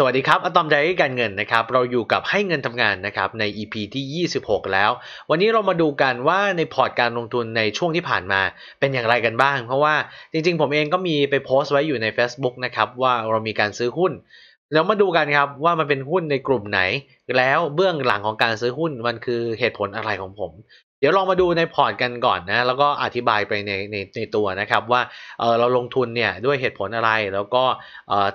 สวัสดีครับอะตอมใจการเงินนะครับ เราอยู่กับให้เงินทำงานนะครับใน EP ที่ 26 แล้ว วันนี้เรามาดูกันว่าในพอร์ตการลงทุนในช่วงที่ผ่านมาเป็นอย่างไรกันบ้าง เพราะว่าจริงๆ ผมเองก็มีไปโพสต์ไว้อยู่ใน Facebook นะครับว่าเรามีการซื้อหุ้น แล้วมาดูกันครับว่ามันเป็นหุ้นในกลุ่มไหน แล้วเบื้องหลังของการซื้อหุ้นมันคือเหตุผลอะไรของผมเดี๋ยวลองมาดูในพอร์ตกันก่อนนะแล้วก็อธิบายไปในในในตัวนะครับว่าเเราลงทุนเนี่ยด้วยเหตุผลอะไรแล้วก็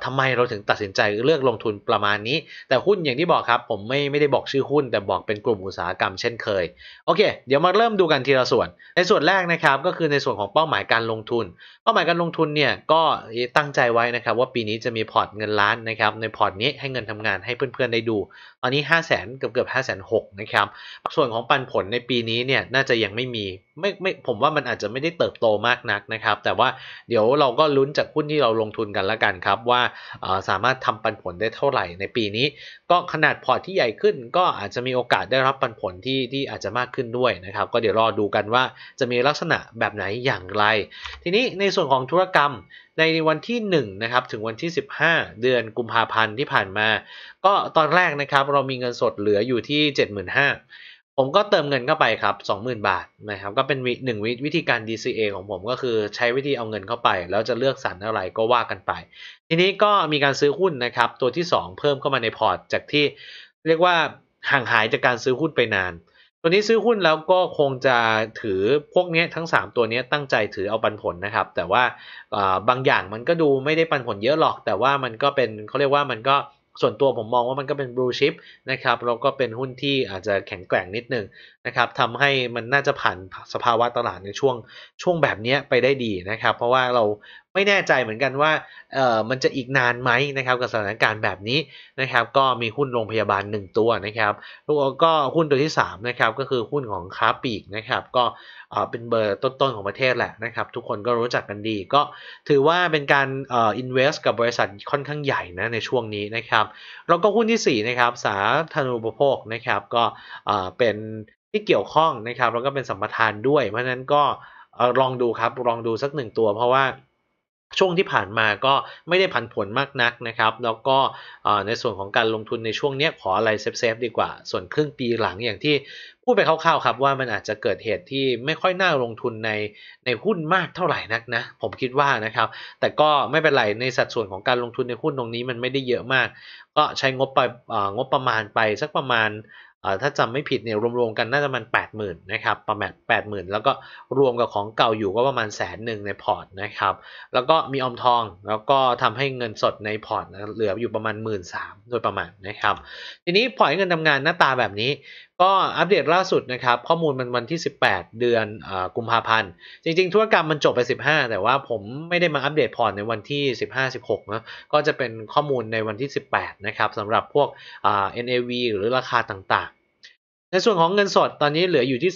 ทำไมเราถึงตัดสินใจเลือกลงทุนประมาณนี้ แต่หุ้นอย่างที่บอกครับผมไม่ไม่ได้บอกชื่อหุ้นแต่บอกเป็นกลุ่มอุตสาหกรรมเช่นเคยโอเค เดี๋ยวมาเริ่มดูกันทีละส่วน ในส่วนแรกนะครับก็คือในส่วนของเป้าหมายการลงทุน เป้าหมายการลงทุนเนี่ยก็ตั้งใจไว้นะครับว่าปีนี้จะมีพอร์ตเงินล้านนะครับในพอร์ตนี้ให้เงินทำงานให้เพื่อนๆได้ดู ตอนนี้ 5 0 0 0 0นเกือบเกือบห้าแสนหกนะครับส่วนของปันผลในปีนี้เนี่ยน่าจะยังไม่มีไม่ไม่ผมว่ามันอาจจะไม่ได้เติบโตมากนักนะครับ แต่ว่าเดี๋ยวเราก็ลุ้นจากหุ้นที่เราลงทุนกันละกันครับ ว่าสามารถทำปันผลได้เท่าไหร่ในปีนี้ ก็ขนาดพอร์ตที่ใหญ่ขึ้นก็อาจจะมีโอกาสได้รับปันผลที่ที่อาจจะมากขึ้นด้วยนะครับ ก็เดี๋ยวรอดูกันว่าจะมีลักษณะแบบไหนอย่างไร ทีนี้ในส่วนของธุรกรรมในวันที่ 1 นะครับ ถึงวันที่15 เดือนกุมภาพันธ์ที่ผ่านมา ก็ตอนแรกนะครับเรามีเงินสดเหลืออยู่ที่75,000ผมก็เติมเงินเข้าไปครับ20,000บาท นะครับ ก็เป็นหนึ่งวิธีการ DCA ของผมก็คือใช้วิธีเอาเงินเข้าไป แล้วจะเลือกสรรอะไรก็ว่ากันไป ทีนี้ก็มีการซื้อหุ้นนะครับ ตัวที่ 2 เพิ่มเข้ามาในพอร์ต จากที่ เรียกว่าห่างหายจากการซื้อหุ้นไปนาน ตัวนี้ซื้อหุ้นแล้วก็คงจะถือพวกนี้ทั้ง3ตัวนี้ตั้งใจถือเอาปันผลนะครับ แต่ว่าบางอย่างมันก็ดูไม่ได้ปันผลเยอะหรอก แต่ว่ามันก็เป็นเขาเรียกว่ามันก็ส่วนตัวผมมองว่ามันก็เป็นบลูชิพนะครับแล้วก็เป็นหุ้นที่อาจจะแข็งแกร่งนิดนึงนะครับทำให้มันน่าจะผ่านสภาวะตลาดในช่วงช่วงแบบนี้ไปได้ดีนะครับ เพราะว่าเราไม่แน่ใจเหมือนกันว่าเอ่อมันจะอีกนานไหมนะครับกับสถานการณ์แบบนี้นะครับ ก็มีหุ้นโรงพยาบาล1ตัวนะครับแล้วก็หุ้นตัวที่3นะครับ ก็คือหุ้นของค้าปีกนะครับ ก็เป็นเบอร์ต้นๆของประเทศแหละนะครับ ทุกคนก็รู้จักกันดี ก็ถือว่าเป็นการเอ่ออินเวสกับบริษัทค่อนข้างใหญ่นะในช่วงนี้นะครับแล้วก็หุ้นที่4นะครับ สาธารณูปโภคนะครับ ก็เป็นที่เกี่ยวข้องนะครับแล้วก็เป็นสัมปทานด้วยเพราะนั้นก็ลองดูครับลองดูสักหนึ่งตัวเพราะว่าช่วงที่ผ่านมาก็ไม่ได้ผันผลมากนักนะครับ แล้วก็ในส่วนของการลงทุนในช่วงนี้ขออะไรเซฟๆดีกว่า ส่วนครึ่งปีหลังอย่างที่พูดไปคร่าวๆครับว่ามันอาจจะเกิดเหตุที่ไม่ค่อยน่าลงทุนในในหุ้นมากเท่าไหร่นักนะ ผมคิดว่านะครับ แต่ก็ไม่เป็นไรในสัดส่วนของการลงทุนในหุ้นตรงนี้ มันไม่ได้เยอะมาก ก็ใช้งบไปงบประมาณไปสักประมาณถ้าจำไม่ผิดเนี่ยรวมๆกันน่าจะประมาณ 8 0,000 นะครับ ประมาณ 8 0,000 แล้วก็รวมกับของเก่าอยู่ก็ประมาณแสนหนึ่งในพอร์ตนะครับ แล้วก็มีออมทอง แล้วก็ทำให้เงินสดในพอร์ตเหลืออยู่ประมาณ 1 3ื่นโดยประมาณนะครับ ทีนี้พอร์ตเงินทำงานหน้าตาแบบนี้ก็อัปเดตล่าสุดนะครับข้อมูลมันวันที่ 18 เดือนอกุมภาพันธ์ จริงๆธุรกรรมมันจบไป 15 แต่ว่าผมไม่ได้มาอัปเดตพอร์ตในวันที่ 15 16นะก็จะเป็นข้อมูลในวันที่ 18 นะครับสำหรับพวก NAV หรือราคาต่างๆในส่วนของเงินสดตอนนี้เหลืออยู่ที่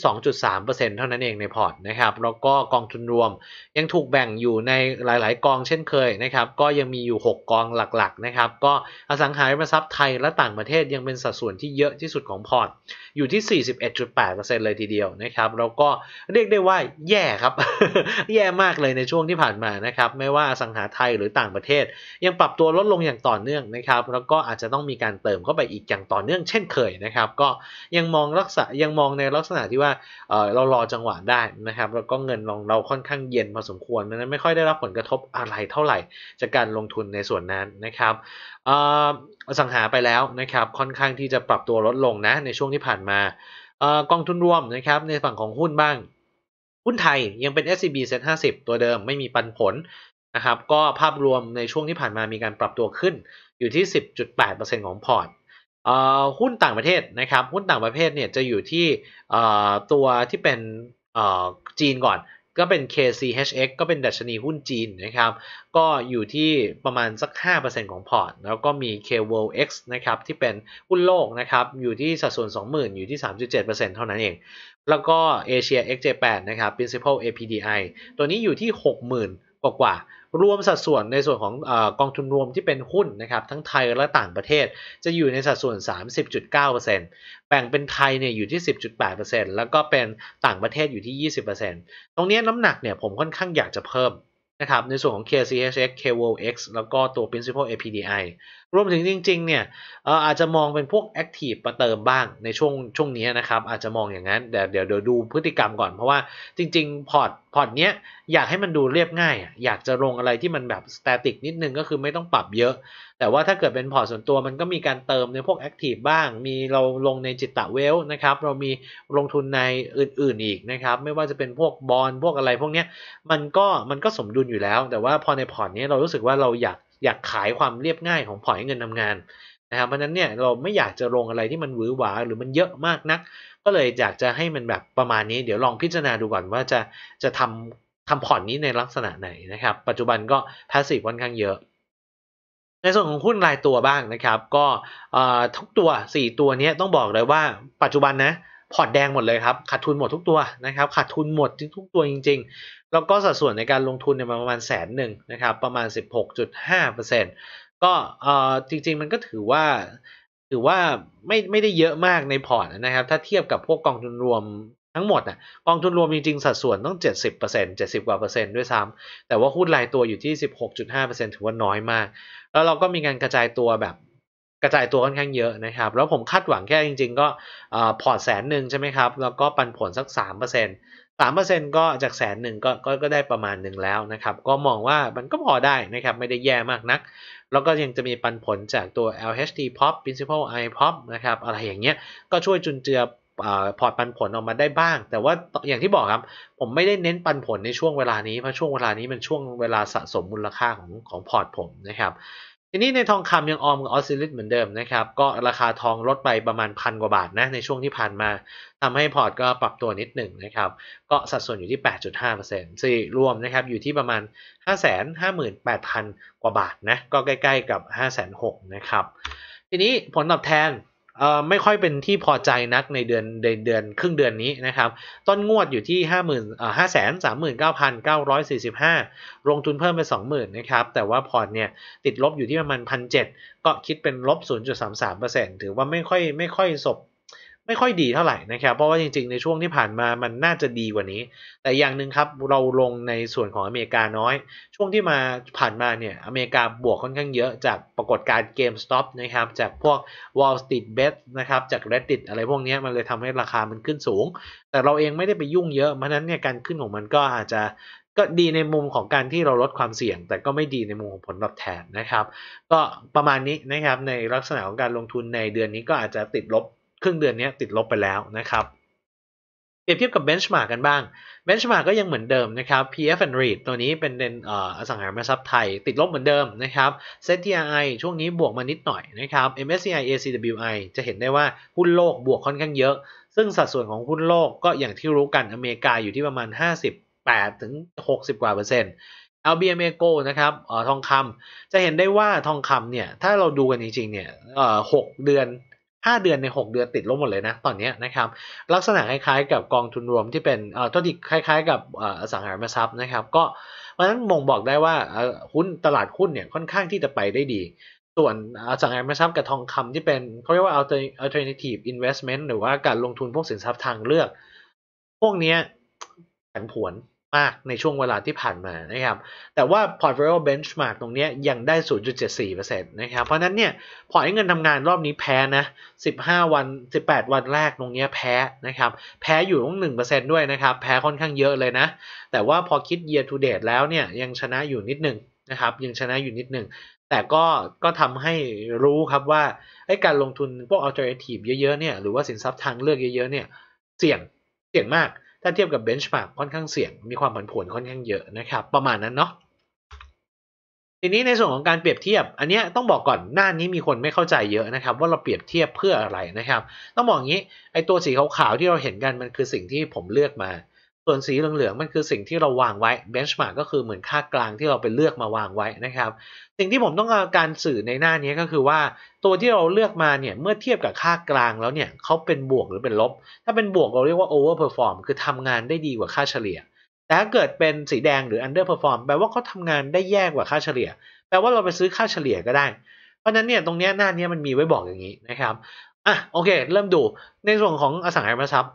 2.3%เท่านั้นเองในพอร์ตนะครับ แล้วก็กองทุนรวมยังถูกแบ่งอยู่ในหลาย ๆ กองเช่นเคยนะครับ ก็ยังมีอยู่ 6 กองหลัก ๆ นะครับ ก็อสังหาริมทรัพย์ไทยและต่างประเทศยังเป็นสัดส่วนที่เยอะที่สุดของพอร์ต อยู่ที่ 41.8%เลยทีเดียวนะครับ แล้วก็เรียกได้ว่าแย่ครับแย่มากเลยในช่วงที่ผ่านมานะครับ ไม่ว่าอสังหาไทยหรือต่างประเทศยังปรับตัวลดลงอย่างต่อเนื่องนะครับ แล้วก็อาจจะต้องมีการเติมเข้าไปอีกอย่างต่อเนื่อง เช่นเคยนะครับ ก็ยังมององรักษายังมองในลักษณะที่ว่าเเรารอจังหวะได้นะครับ แล้วก็เงินลองเราค่อนข้างเย็นพอสมควรนั้นไม่ค่อยได้รับผลกระทบอะไรเท่าไหร่จากการลงทุนในส่วนนั้นนะครับอสังหาไปแล้วนะครับค่อนข้างที่จะปรับตัวลดลงนะ ในช่วงที่ผ่านมากองทุนรวมนะครับในฝั่งของหุ้นบ้าง หุ้นไทยยังเป็น SCB Set 50ตัวเดิมไม่มีปันผลนะครับก็ภาพรวมในช่วงที่ผ่านมามีการปรับตัวขึ้น อยู่ที่10.8%ของพอร์ตหุ้นต่างประเทศนะครับหุ้นต่างประเทศเนี่ยจะอยู่ที่ตัวที่เป็นจีนก่อนก็เป็น KCHX ก็เป็นดัชนีหุ้นจีนนะครับก็อยู่ที่ประมาณสัก 5%ของพอร์ต แล้วก็มี KWX นะครับที่เป็นหุ้นโลกนะครับอยู่ที่สัดส่วน 20,000 อยู่ที่ 3.7%เท่านั้นเอง แล้วก็ Asia XJ8 นะครับ Principal APDI ตัวนี้อยู่ที่ 60,000กว่ารวมสัดส่วนในส่วนของอกองทุนรวมที่เป็นหุ้นนะครับ ทั้งไทยและต่างประเทศจะอยู่ในสัดส่วน 30.9%แบ่งเป็นไทยเนี่ยอยู่ที่ 10.8%แล้วก็เป็นต่างประเทศอยู่ที่ 20%ตรงนี้น้ำหนักเนี่ยผมค่อนข้างอยากจะเพิ่มนะครับในส่วนของ KCHX, KWX แล้วก็ตัว Principal APDI รวมถึงจริง ๆ เนี่ยอาจจะมองเป็นพวกแอคทีฟมาเติมบ้างในช่วงช่วงนี้นะครับ อาจจะมองอย่างนั้นแต่เดี๋ยวเดี๋ยวดูพฤติกรรมก่อนเพราะว่าจริง ๆ พอร์ต พอร์ตเนี้ย อยากให้มันดูเรียบง่าย อยากจะลงอะไรที่มันแบบสแตติกนิดนึงก็คือไม่ต้องปรับเยอะ แต่ว่าถ้าเกิดเป็นพอร์ตส่วนตัวมันก็มีการเติมในพวกแอคทีฟบ้างมีเราลงในจิตตะเวลนะครับเรามีลงทุนในอื่น ๆอีกนะครับไม่ว่าจะเป็นพวกบอลพวกอะไรพวกเนี้ยมันก็มันก็สมดุลอยู่แล้ว แต่ว่าพอในพอร์ตนี้เรารู้สึกว่าเราอยากอยากขายความเรียบง่ายของพอรเงินทำงานนะครับ เพราะนั้นเนี่ยเราไม่อยากจะลงอะไรที่มันหวือหวาหรือมันเยอะมากนัก ก็เลยอยากจะให้มันแบบประมาณนี้เดี๋ยวลองพิจารณาดูก่อนว่าจะจะทำทำพอร์ตนี้ในลักษณะไหนนะครับ ปัจจุบันก็พาสซีฟค่อนข้างเยอะ ในส่วนของหุ้นรายตัวบ้างนะครับ ก็ทุกตัว4ตัวนี้ต้องบอกเลยว่าปัจจุบันนะพอร์ตแดงหมดเลยครับขาดทุนหมดทุกตัวนะครับขาดทุนหมดทุกตัวจริงๆแล้วก็สัดส่วนในการลงทุนเนี่ยประมาณแสนหนึ่งนะครับ ประมาณ 16.5%ก็เอ่อจริงๆมันก็ถือว่าถือว่าไม่ไม่ได้เยอะมากในพอร์ตนะครับ ถ้าเทียบกับพวกกองทุนรวมทั้งหมดนะกองทุนรวมจริงๆสัดส่วนต้อง 70% 70กว่าเปอร์เซ็นต์ด้วยซ้ำแต่ว่าหุ้นรายตัวอยู่ที่ 16.5%ถือว่าน้อยมาก แล้วเราก็มีการกระจายตัวแบบกระจายตัวค่อนข้างเยอะนะครับ แล้วผมคาดหวังแค่จริงๆก็พอร์ตแสนหนึ่งใช่ไหมครับ แล้วก็ปันผลสัก3% 3%ก็จากแสนหนึ่งก็ก็ได้ประมาณหนึ่งแล้วนะครับ ก็มองว่ามันก็พอได้นะครับ ไม่ได้แย่มากนัก แล้วก็ยังจะมีปันผลจากตัว LHT Pop Principal I Pop นะครับ อะไรอย่างเงี้ย ก็ช่วยจุนเจือพอร์ตปันผลออกมาได้บ้าง แต่ว่าอย่างที่บอกครับ ผมไม่ได้เน้นปันผลในช่วงเวลานี้ เพราะช่วงเวลานี้มันช่วงเวลาสะสมมูลค่าของของพอร์ตผมนะครับทีนี้ในทองคำยังออมกับออสซิลิสเหมือนเดิมนะครับ ก็ราคาทองลดไปประมาณพันกว่าบาทนะในช่วงที่ผ่านมาทำให้พอร์ตก็ปรับตัวนิดหนึ่งนะครับ ก็สัดส่วนอยู่ที่ 8.5%ซึ่รวมนะครับ อยู่ที่ประมาณ 558,000 กว่าบาทนะก็ใกล้ๆกับ 5 0 6 0 0นะครับ ทีนี้ผลตอบแทนไม่ค่อยเป็นที่พอใจนักในเดือนเดือนครึ่งเดือนนี้นะครับ ต้นงวดอยู่ที่5 0 0 0 0 5 3 9 9 4 5 ลงทุนเพิ่มไป 20,000นะครับ แต่ว่าพอร์ตเนี่ยติดลบอยู่ที่ประมาณ 1,700ก็คิดเป็นลบ 0.33%ถือว่าไม่ค่อยไม่ค่อยสบไม่ค่อยดีเท่าไหร่นะครับ เพราะว่าจริงๆ ในช่วงที่ผ่านมามันน่าจะดีกว่านี้ แต่อย่างหนึ่งครับเราลงในส่วนของอเมริกาน้อย ช่วงที่มาผ่านมาเนี่ย อเมริกาบวกค่อนข้างเยอะจากปรากฏการ์เกมสต็อปนะครับจากพวก Wall Street Bet นะครับจาก Reddit อะไรพวกนี้มันเลยทำให้ราคามันขึ้นสูง แต่เราเองไม่ได้ไปยุ่งเยอะเพราะนั้นเนี่ยการขึ้นของมันก็อาจจะก็ดีในมุมของการที่เราลดความเสี่ยง แต่ก็ไม่ดีในมุมของผลตอบแทนนะครับ ก็ประมาณนี้นะครับในลักษณะของการลงทุนในเดือนนี้ก็อาจจะติดลบครึ่งเดือนนี้ติดลบไปแล้วนะครับ เปรียบเทียบกับ benchmark กันบ้าง benchmark ก็ยังเหมือนเดิมนะครับ PF and REIT ตัวนี้เป็นเดนอสังหาริมทรัพย์ไทย ติดลบเหมือนเดิมนะครับ s e t i ช่วงนี้บวกมานิดหน่อยนะครับ MSCI ACWI จะเห็นได้ว่าหุ้นโลกบวกค่อนข้างเยอะ ซึ่งสัดส่วนของหุ้นโลกก็อย่างที่รู้กันอเมริกาอยู่ที่ประมาณ 58ถึง60 กว่าเปอร์เซ็นต์ LBM a c o นะครับออทองคำจะเห็นได้ว่าทองคำเนี่ยถ้าเราดูกันจริงๆเนี่ยหกเดือน5 เดือน ใน 6 เดือน ติดลบหมดเลยนะ ตอนนี้นะครับ ลักษณะคล้ายๆกับกองทุนรวมที่เป็นเอ่อตัวที่คล้ายๆกับอสังหาริมทรัพย์นะครับ ก็เพราะฉะนั้นมงบอกได้ว่าหุ้นตลาดหุ้นเนี่ยค่อนข้างที่จะไปได้ดี ส่วนอสังหาริมทรัพย์กับทองคำที่เป็นเขาเรียกว่า alternative investment หรือว่าการลงทุนพวกสินทรัพย์ทางเลือก พวกนี้ผันผวนากในช่วงเวลาที่ผ่านมานะครับ แต่ว่า portfolio benchmark ตรงนี้ยังได้ 0.74%นะครับ เพราะนั้นเนี่ย พอให้เงินทำงานรอบนี้แพ้นะ 15 วัน 18 วันแรกตรงนี้แพ้นะครับ แพ้อยู่ตั้ง1%ด้วยนะครับ แพ้ค่อนข้างเยอะเลยนะ แต่ว่าพอคิด year to date แล้วเนี่ยยังชนะอยู่นิดนึงนะครับ ยังชนะอยู่นิดนึงแต่ก็ก็ทำให้รู้ครับว่าการลงทุนพวก alternative เยอะๆเนี่ยหรือว่าสินทรัพย์ทางเลือกเยอะๆเนี่ยเสี่ยงเสี่ยงมากถ้าเทียบกับเบนช์มาร์กค่อนข้างเสี่ยงมีความผันผวนค่อนข้างเยอะนะครับ ประมาณนั้นเนาะทีนี้ในส่วนของการเปรียบเทียบ อันนี้ต้องบอกก่อนหน้านี้มีคนไม่เข้าใจเยอะนะครับ ว่าเราเปรียบเทียบเพื่ออะไรนะครับ ต้องบอกอย่างนี้ ไอตัวสีขาวๆ ที่เราเห็นกันมันคือสิ่งที่ผมเลือกมาส่วนสีเหลืองๆมันคือสิ่งที่เราวางไว้ benchmark ก็คือเหมือนค่ากลางที่เราไปเลือกมาวางไว้นะครับ สิ่งที่ผมต้องการสื่อในหน้านี้ก็คือว่าตัวที่เราเลือกมาเนี่ยเมื่อเทียบกับค่ากลางแล้วเนี่ยเขาเป็นบวกหรือเป็นลบ ถ้าเป็นบวกเราเรียกว่า overperform คือทำงานได้ดีกว่าค่าเฉลี่ย แต่ถ้าเกิดเป็นสีแดงหรือ underperform แปลว่าเขาทางานได้แย่กว่าค่าเฉลี่ย แปลว่าเราไปซื้อค่าเฉลี่ยก็ได้ เพราะนั้นเนี่ยตรงนี้หน้านี้มันมีไว้บอกอย่างนี้นะครับ อ่ะโอเค เริ่มดูในส่วนของอสังหาริมทรัพย์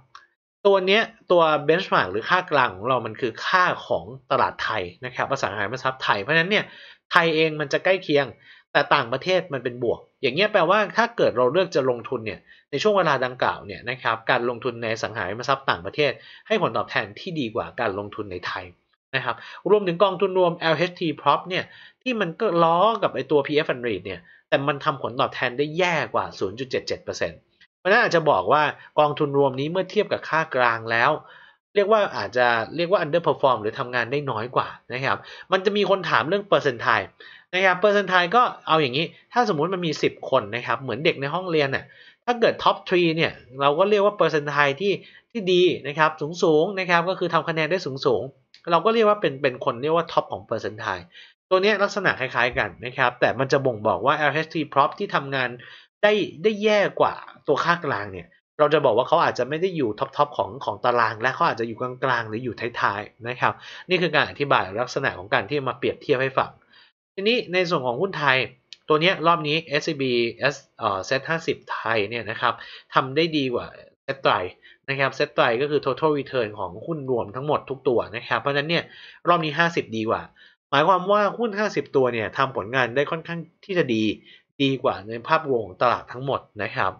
ตัวเนี้ยตัวเบนช์มาร์กหรือค่ากลางของเรามันคือค่าของตลาดไทยนะครับภาษาหายมาซับไทยเพราะนั้นเนี่ยไทยเองมันจะใกล้เคียงแต่ต่างประเทศมันเป็นบวก อย่างเงี้ยแปลว่าถ้าเกิดเราเลือกจะลงทุนเนี่ยในช่วงเวลาดังกล่าวเนี่ยนะครับการลงทุนในสังหาริมทรัพย์ต่างประเทศให้ผลตอบแทนที่ดีกว่าการลงทุนในไทยนะครับรวมถึงกองทุนรวม LHT Prop เนี่ยที่มันก็ล้อกับไอตัว PF Fund Rate เนี่ยแต่มันทำผลตอบแทนได้แย่กว่า 0.77%มันน่าจะบอกว่ากองทุนรวมนี้เมื่อเทียบกับค่ากลางแล้ว เรียกว่าอาจจะเรียกว่า underperform หรือทำงานได้น้อยกว่านะครับ มันจะมีคนถามเรื่องเปอร์เซนต์ไทนะครับเปอร์เซนต์ไทก็เอาอย่างนี้ ถ้าสมมุติมันมี 10 คนนะครับ เหมือนเด็กในห้องเรียนน่ยถ้าเกิดท็อปทรีเนี่ยเราก็เรียกว่าเปอร์เซนต์ไทที่ที่ดีนะครับสูงสูงนะครับก็คือทำคะแนนได้สูงสูงเราก็เรียกว่าเป็นเป็นคนเรียกว่าท็อปของเปอร์เซนต์ไทตัวนี้ลักษณะคล้ายๆ กันนะครับ แต่มันจะบ่งบอกว่า LHT prop ที่ทำงานได้ได้แย่กว่าตัวค่ากลางเนี่ย เราจะบอกว่าเขาอาจจะไม่ได้อยู่ท็อปทอปของของตารางและเขาอาจจะอยู่กลางๆหรืออยู่ท้ายๆนะครับ นี่คือการอธิบายลักษณะของการที่มาเปรียบเทียบให้ฟัง ทีนี้ในส่วนของหุ้นไทย ตัวนี้รอบนี้ SCB S เอ่อส50ไทยเนี่ยนะครับทำได้ดีกว่าตไตรนะครับเซตไตรก็คือ total return ของหุ้นรวมทั้งหมดทุกตัวนะครับ เพราะนั้นเนี่ยรอบนี้50ดีกว่า หมายความว่าหุ้น50ตัวเนี่ยทำผลงานได้ค่อนข้างที่จะดีดีกว่าในภาพรวมของตลาดทั้งหมดนะครับ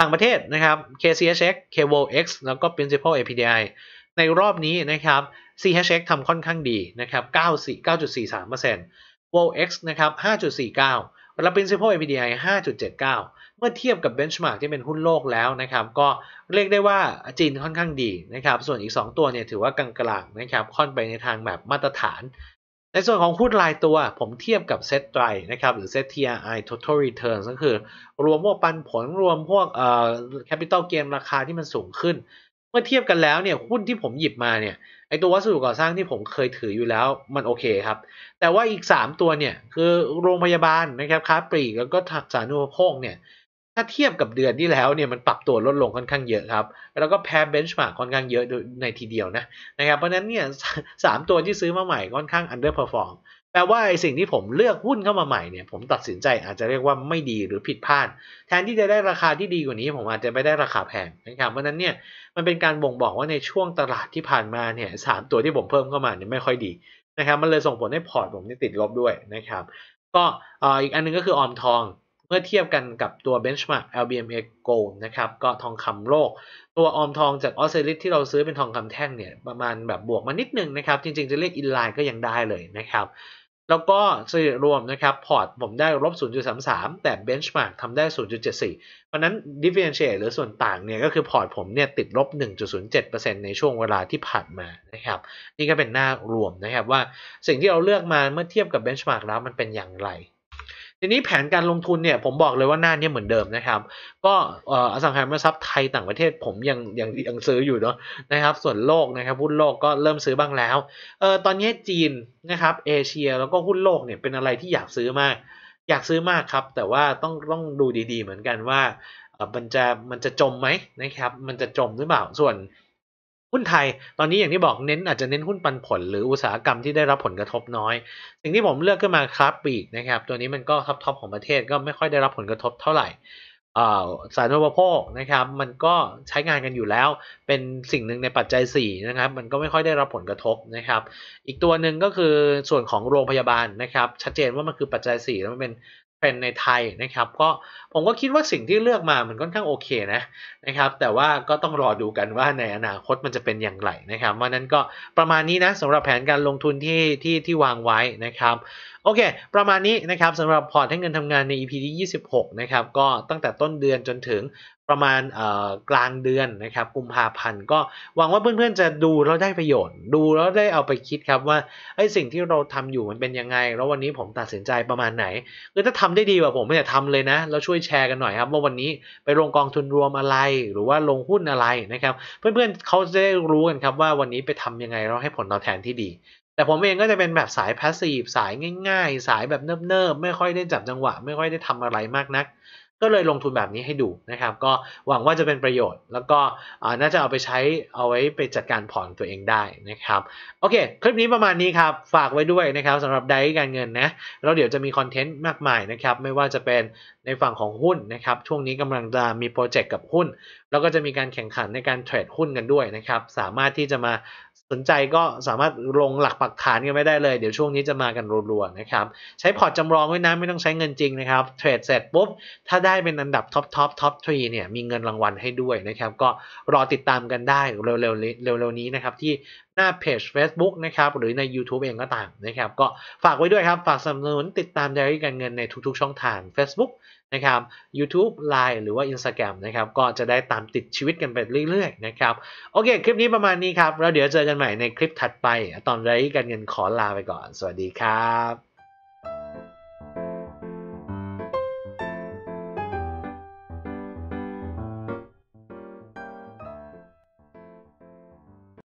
ต่างประเทศนะครับ KCHX KVOX แล้วก็ Principal APDI ในรอบนี้นะครับ CHX ทำค่อนข้างดีนะครับ 9.43% VOX นะครับ5.49แล้ว Principal APDI 5.79 เมื่อเทียบกับ Benchmark ที่เป็นหุ้นโลกแล้วนะครับ ก็เรียกได้ว่าจีนค่อนข้างดีนะครับส่วนอีก 2 ตัวเนี่ยถือว่ากลางๆนะครับค่อนไปในทางแบบมาตรฐานในส่วนของหุ้นรายตัวผมเทียบกับเซตไตรนะครับหรือเซต TRI total return ก็คือรวมพวกปันผลรวมพวกเอ่อ capital gain ราคาที่มันสูงขึ้น เมื่อเทียบกันแล้วเนี่ยหุ้นที่ผมหยิบมาเนี่ยไอตัววัสดุก่อสร้างที่ผมเคยถืออยู่แล้วมันโอเคครับ แต่ว่าอีก 3 ตัวเนี่ย คือโรงพยาบาลนะครับค้าปลีกแล้วก็สาธานุูปโภคเนี่ยถ้าเทียบกับเดือนที่แล้วเนี่ยมันปรับตัวลดลงค่อนข้างเยอะครับแล้วก็แพ้เบนช์มาร์กค่อนข้างเยอะในทีเดียวนะนะครับเพราะนั้นเนี่ยสามตัวที่ซื้อมาใหม่ค่อนข้างอันเดอร์เพอร์ฟอร์มแปลว่าไอ้สิ่งที่ผมเลือกหุ้นเข้ามาใหม่เนี่ยผมตัดสินใจอาจจะเรียกว่าไม่ดีหรือผิดพลาดแทนที่จะได้ราคาที่ดีกว่านี้ผมอาจจะไม่ได้ราคาแพงนะครับ เพราะนั้นเนี่ยมันเป็นการบ่งบอกว่าในช่วงตลาดที่ผ่านมาเนี่ยสามตัวที่ผมเพิ่มเข้ามาเนี่ยไม่ค่อยดีนะครับมันเลยส่งผลให้พอร์ตผมนี่ติดลบด้วยนะครับก็อีกอันนึงก็คือออมทองเมื่อเทียบกันกับตัว benchmark LBMA Gold นะครับ ก็ทองคำโลก ตัวออมทองจากออสเตรเลียที่เราซื้อเป็นทองคำแท่งเนี่ย ประมาณแบบบวกมานิดนึงนะครับ จริงๆ จะเรียกอินไลน์ก็ยังได้เลยนะครับ แล้วก็สรุรวมนะครับ พอร์ตผมได้ลบ 0.33 แต่เบนช์มาร์กทำได้ 0.74 เพราะนั้น differentiate หรือส่วนต่างเนี่ย ก็คือพอร์ตผมเนี่ยติดลบ 1.07%ในช่วงเวลาที่ผ่านมา นะครับ นี่ก็เป็นหน้ารวมนะครับว่าสิ่งที่เราเลือกมาเมื่อเทียบกับเบนช์มาร์กแล้วมันเป็นอย่างไรทีนี้แผนการลงทุนเนี่ยผมบอกเลยว่าหน้าเนี่ยเหมือนเดิมนะครับ ก็อสังหาริมทรัพย์ไทยต่างประเทศผมยังยังยังซื้ออยู่เนาะนะครับ ส่วนโลกนะครับ หุ้นโลกก็เริ่มซื้อบ้างแล้วเออตอนนี้จีนนะครับ เอเชียแล้วก็หุ้นโลกเนี่ยเป็นอะไรที่อยากซื้อมากอยากซื้อมากครับ แต่ว่าต้องต้องดูดี ๆเหมือนกันว่ามันจะมันจะจมไหมนะครับ มันจะจมหรือเปล่าส่วนหุ้นไทย ตอนนี้อย่างที่บอกเน้นอาจจะเน้นหุ้นปันผล หรืออุตสาหกรรมที่ได้รับผลกระทบน้อยสิ่งที่ผมเลือกขึ้นมาครับปีกนะครับ ตัวนี้มันก็ท็อปทอปของประเทศก็ไม่ค่อยได้รับผลกระทบเท่าไหร่สารอุปโภคนะครับ มันก็ใช้งานกันอยู่แล้ว เป็นสิ่งหนึ่งในปัจจัย4นะครับ มันก็ไม่ค่อยได้รับผลกระทบนะครับ อีกตัวหนึ่งก็คือส่วนของโรงพยาบาลนะครับ ชัดเจนว่ามันคือปัจจัย4แล้วมันเป็นเป็นในไทยนะครับ ก็ผมก็คิดว่าสิ่งที่เลือกมามันค่อนข้างโอเคนะนะครับ แต่ว่าก็ต้องรอดูกันว่าในอนาคตมันจะเป็นอย่างไรนะครับวันนั้นก็ประมาณนี้นะสำหรับแผนการลงทุนที่ที่ที่วางไว้นะครับโอเค ประมาณนี้นะครับสำหรับพอร์ตให้เงินทำงานใน EP ที่26นะครับก็ตั้งแต่ต้นเดือนจนถึงประมาณกลางเดือนนะครับกุมภาพันธ์ ก็หวังว่าเพื่อนๆจะดูแล้วได้ประโยชน์ ดูแล้วได้เอาไปคิดครับ ว่าไอ้สิ่งที่เราทำอยู่มันเป็นยังไง แล้ววันนี้ผมตัดสินใจประมาณไหนคือถ้าทำได้ดีกว่าผมไม่ได้ทำเลยนะ เราช่วยแชร์กันหน่อยครับ ว่าวันนี้ไปลงกองทุนรวมอะไร หรือว่าลงหุ้นอะไรนะครับเพื่อนๆเขาจะได้รู้กันครับว่าวันนี้ไปทำยังไงเราให้ผลตอบแทนที่ดีแต่ผมเองก็จะเป็นแบบสายพาสซีฟสายง่าย ๆ สายแบบเนิบๆไม่ค่อยได้จับจังหวะไม่ค่อยได้ทำอะไรมากนัก ก็เลยลงทุนแบบนี้ให้ดูนะครับ ก็หวังว่าจะเป็นประโยชน์ แล้วก็น่าจะเอาไปใช้เอาไว้ไปจัดการผ่อนตัวเองได้นะครับ โอเค คลิปนี้ประมาณนี้ครับ ฝากไว้ด้วยนะครับสำหรับไดการเงินนะเราเดี๋ยวจะมีคอนเทนต์มากมายนะครับ ไม่ว่าจะเป็นในฝั่งของหุ้นนะครับ ช่วงนี้กำลังจะมีโปรเจกต์กับหุ้น แล้วก็จะมีการแข่งขันในการเทรดหุ้นกันด้วยนะครับ สามารถที่จะมาสนใจก็สามารถลงหลักปักฐานกันไม่ได้เลย เดี๋ยวช่วงนี้จะมากันรัวๆนะครับใช้พอร์ตจำลองไว้นะ ไม่ต้องใช้เงินจริงนะครับเทรดเสร็จปุ๊บถ้าได้เป็นอันดับท็อปท็อปท็อปทรีเนี่ยมีเงินรางวัลให้ด้วยนะครับ ก็รอติดตามกันได้เร็วๆเร็วๆ นี้นะครับ ที่หน้าเพจ Facebook นะครับ หรือใน YouTube เองก็ต่างนะครับ ก็ฝากไว้ด้วยครับฝากสนับสนุนติดตามดารการเงินในทุก ๆ ช่องทาง Facebook ะครับ YouTube Line หรือว่า Instagram นะครับก็จะได้ตามติดชีวิตกันไปเรื่อยๆนะครับโอเค คลิปนี้ประมาณนี้ครับเราเดี๋ยวเจอกันใหม่ในคลิปถัดไป ตอนไรกันเงินขอลาไปก่อน สวัสดีครับ